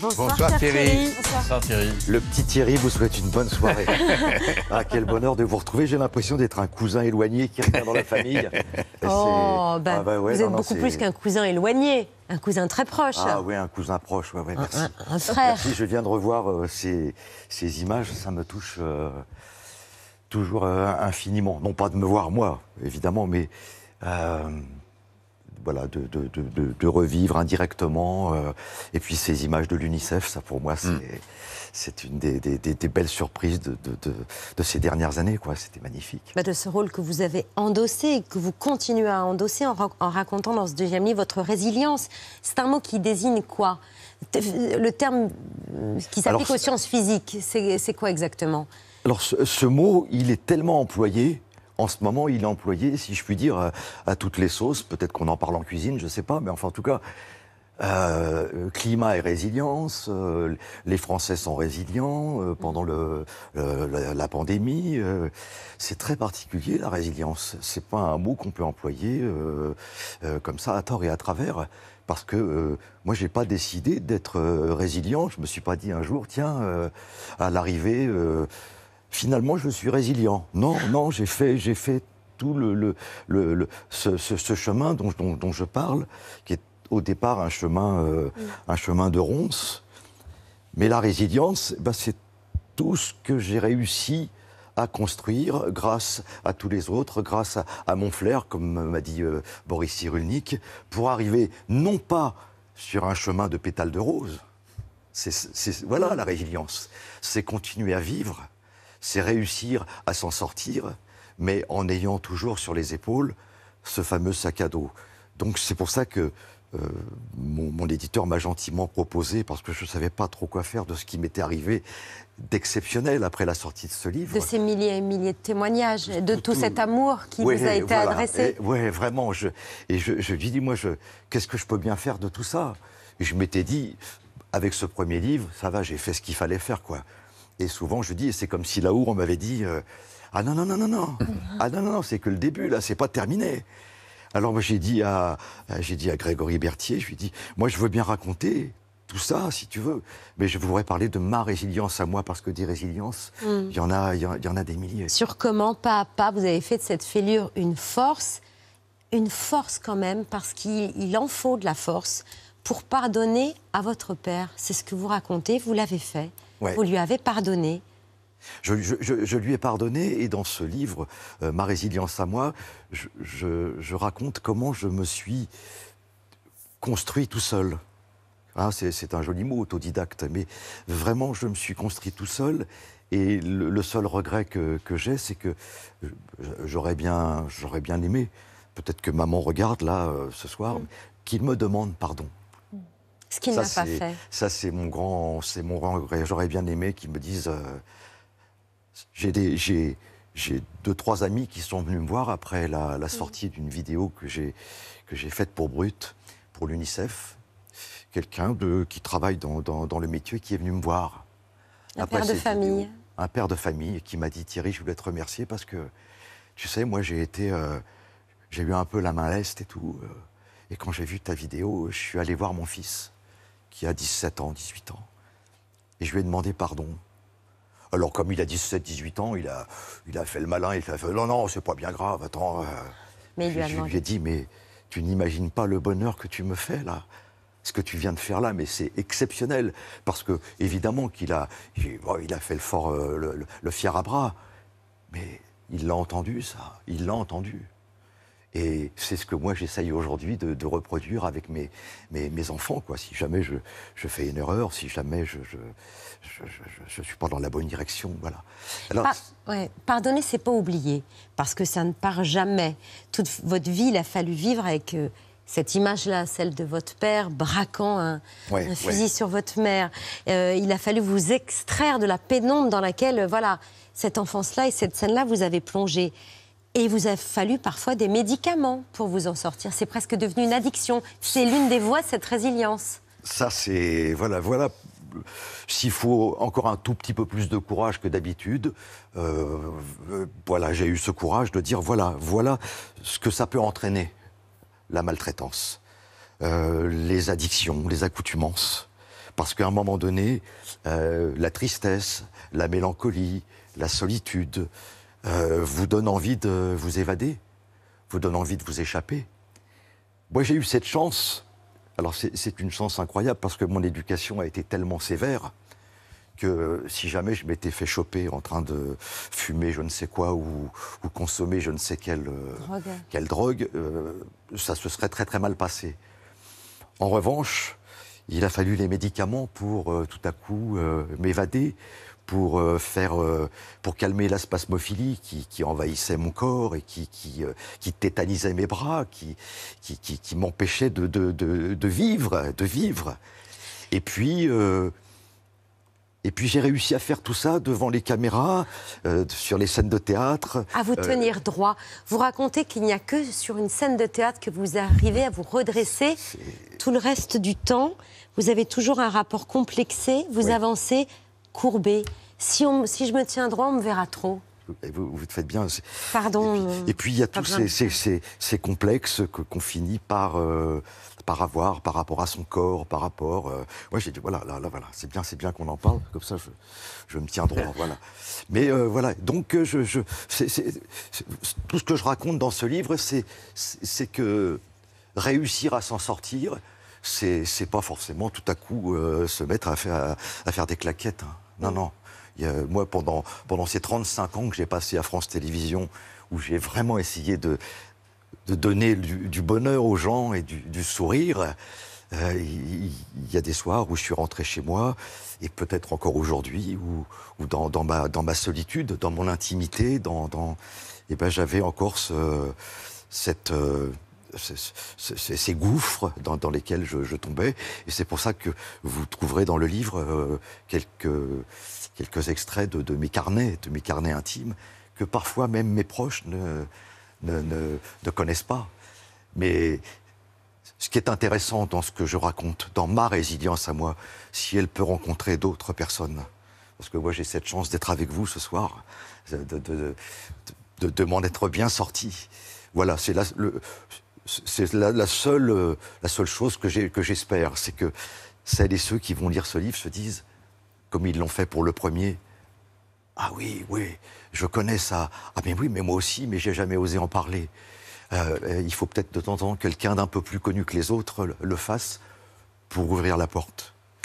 Bonsoir, Thierry. Le petit Thierry vous souhaite une bonne soirée. ah, quel bonheur de vous retrouver. J'ai l'impression d'être un cousin éloigné qui revient dans la famille. Oh, ah bah, bah vous êtes beaucoup plus qu'un cousin éloigné. Un cousin très proche. Ah oui, un cousin proche, merci. frère. Merci, je viens de revoir euh, ces, images, ça me touche euh, toujours euh, infiniment. Non pas de me voir moi, évidemment, mais de, de, revivre indirectement. Euh, et puis ces images de l'UNICEF, ça pour moi, c'est, mm. une des, belles surprises de, ces dernières années. C'était magnifique. Bah, de ce rôle que vous avez endossé et que vous continuez à endosser en, racontant dans ce deuxième livre votre résilience. C'est un mot qui désigne quoi le terme qui s'applique aux sciences physiques, c'est, quoi exactement Alors ce, mot, il est tellement employé en ce moment, il est employé, si je puis dire, euh, à toutes les sauces. Peut-être qu'on en parle en cuisine, je ne sais pas, mais enfin, en tout cas, euh, climat et résilience, euh, les Français sont résilients pendant le, la, la, pandémie. c'est très particulier la résilience. C'est pas un mot qu'on peut employer comme ça à tort et à travers. Parce que moi, j'ai pas décidé d'être résilient. Je me suis pas dit un jour, tiens, à l'arrivée, finalement, je suis résilient. Non, non, j'ai fait, tout le, ce, chemin dont, je parle, qui est au départ un chemin, euh, mm. un chemin de ronces. Mais la résilience, eh ben, c'est tout ce que j'ai réussi à construire grâce à tous les autres, grâce à, mon flair, comme m'a dit euh, Boris Cyrulnik, pour arriver non pas sur un chemin de pétales de rose, voilà la résilience, c'est continuer à vivre, c'est réussir à s'en sortir, mais en ayant toujours sur les épaules ce fameux sac à dos. Donc c'est pour ça que euh, mon, éditeur m'a gentiment proposé, parce que je ne savais pas trop quoi faire de ce qui m'était arrivé d'exceptionnel après la sortie de ce livre. De ces milliers et milliers de témoignages, de tout, cet amour qui nous vous a été adressé. Oui, vraiment. et je, je lui dis, moi, qu'est-ce que je peux bien faire de tout ça Je m'étais dit, avec ce premier livre, ça va, j'ai fait ce qu'il fallait faire, quoi. Et souvent, je dis, c'est comme si là-haut, on m'avait dit euh, Ah non, non, non, non, non Ah non, non, non, c'est que le début, là, c'est pas terminé. Alors, moi, j'ai dit à, j'ai dit à Grégory Berthier, je lui ai dit Moi, je veux bien raconter tout ça, si tu veux, mais je voudrais parler de ma résilience à moi, parce que des résiliences, il hmm. y, en a, il y en a des milliers. Sur comment, pas à pas, vous avez fait de cette fêlure une force, une force quand même, parce qu'il en faut de la force pour pardonner à votre père. C'est ce que vous racontez, vous l'avez fait vous lui avez pardonné. Je, lui ai pardonné et dans ce livre, euh, Ma résilience à moi, je, raconte comment je me suis construit tout seul. Hein, c'est un joli mot, autodidacte, mais vraiment, je me suis construit tout seul et le, seul regret que, j'ai, c'est que j'aurais bien, j'aurais bien aimé, peut-être que maman regarde là euh, ce soir, mm. qu'il me demande pardon. Ce qu'il n'a pas fait. Ça, c'est mon grand, J'aurais bien aimé qu'ils me disent. Euh, j'ai deux trois amis qui sont venus me voir après la, mm. sortie d'une vidéo que j'ai que j'ai faite pour Brut, pour l'UNICEF. Quelqu'un qui travaille dans, le métier qui est venu me voir. Un père de famille. un père de famille qui m'a dit Thierry, je voulais te remercier parce que tu sais, moi j'ai été, euh, j'ai eu un peu la main leste et tout. Euh, et quand j'ai vu ta vidéo, je suis allé voir mon fils qui a 17 ans, 18 ans. Et je lui ai demandé pardon. Alors, comme il a 17, 18 ans, il a, il a fait le malin, il a fait Non, non, c'est pas bien grave, attends. Euh. Mais je, lui ai dit Mais tu n'imagines pas le bonheur que tu me fais là ce que tu viens de faire là, mais c'est exceptionnel. Parce que, évidemment, qu'il a, il a fait le fort, euh, le fier à bras. Mais il l'a entendu, ça. Il l'a entendu. Et c'est ce que moi j'essaye aujourd'hui de, reproduire avec mes, mes, enfants. Quoi. Si jamais je, fais une erreur, si jamais je ne suis pas dans la bonne direction. Voilà. Alors, n'est ah, c'est pas oublier, parce que ça ne part jamais. Toute votre vie, il a fallu vivre avec euh, cette image-là, celle de votre père braquant un, fusil sur votre mère. Euh, il a fallu vous extraire de la pénombre dans laquelle, euh, voilà, cette enfance-là et cette scène-là vous avez plongé. Et il vous a fallu parfois des médicaments pour vous en sortir. C'est presque devenu une addiction. C'est l'une des voies cette résilience. Ça, c'est. Voilà, voilà. S'il faut encore un tout petit peu plus de courage que d'habitude, euh, voilà, j'ai eu ce courage de dire voilà, voilà ce que ça peut entraîner, la maltraitance, euh, les addictions, les accoutumances. Parce qu'à un moment donné, euh, la tristesse, la mélancolie, la solitude, euh, vous donne envie de vous évader, vous donne envie de vous échapper. Moi, j'ai eu cette chance. Alors, c'est une chance incroyable parce que mon éducation a été tellement sévère que si jamais je m'étais fait choper en train de fumer je ne sais quoi ou, consommer je ne sais quelle euh, drogue, quelle drogue euh, ça se serait très très mal passé. En revanche, il a fallu les médicaments pour tout à coup m'évader pour euh, faire euh, pour calmer la spasmophilie qui, qui envahissait mon corps et qui, qui, euh, qui tétanisait mes bras, qui, qui, qui m'empêchait de, de, de, vivre, de vivre. Et puis et puis j'ai réussi à faire tout ça devant les caméras, sur les scènes de théâtre. À vous tenir droit. Vous racontez qu'il n'y a que sur une scène de théâtre que vous arrivez à vous redresser. Tout le reste du temps, vous avez toujours un rapport complexé, vous avancez Courbé, Si, on, si je me tiens droit, on me verra trop. Et vous, vous faites bien. Pardon. Et puis, il y a tous ces, ces, complexes qu'on finit par, euh, par avoir par rapport à son corps, par rapport. Moi, euh, j'ai dit voilà, là, là, voilà, c'est bien, c'est bien qu'on en parle. Comme ça, je, je me tiens droit, voilà. Mais euh, voilà, donc je, je c tout ce que je raconte dans ce livre, c'est c'est que réussir à s'en sortir, c'est pas forcément tout à coup se mettre à faire à, à faire des claquettes. Hein. Non, non. moi, pendant, pendant ces 35 ans que j'ai passé à France Télévisions, où j'ai vraiment essayé de, donner du, bonheur aux gens et du, sourire, euh, il, y, a des soirs où je suis rentré chez moi, et peut-être encore aujourd'hui, ou dans, ma, solitude, dans mon intimité, dans, dans, eh ben, j'avais encore ce, cette... Euh, ces gouffres dans, lesquels je, tombais. Et c'est pour ça que vous trouverez dans le livre euh, quelques, quelques extraits de, mes carnets, de mes carnets intimes, que parfois même mes proches ne, ne, connaissent pas. Mais ce qui est intéressant dans ce que je raconte, dans ma résilience à moi, si elle peut rencontrer d'autres personnes. Parce que moi, j'ai cette chance d'être avec vous ce soir, de, de, de, de m'en être bien sorti. Voilà, c'est là. Le, c'est euh, la, seule, chose que j'espère, c'est que celles et ceux qui vont lire ce livre se disent, comme ils l'ont fait pour le premier, ah oui, oui, je connais ça. Ah mais oui, mais moi aussi, mais j'ai jamais osé en parler. Euh, il faut peut-être de temps en temps quelqu'un d'un peu plus connu que les autres le fasse pour ouvrir la porte.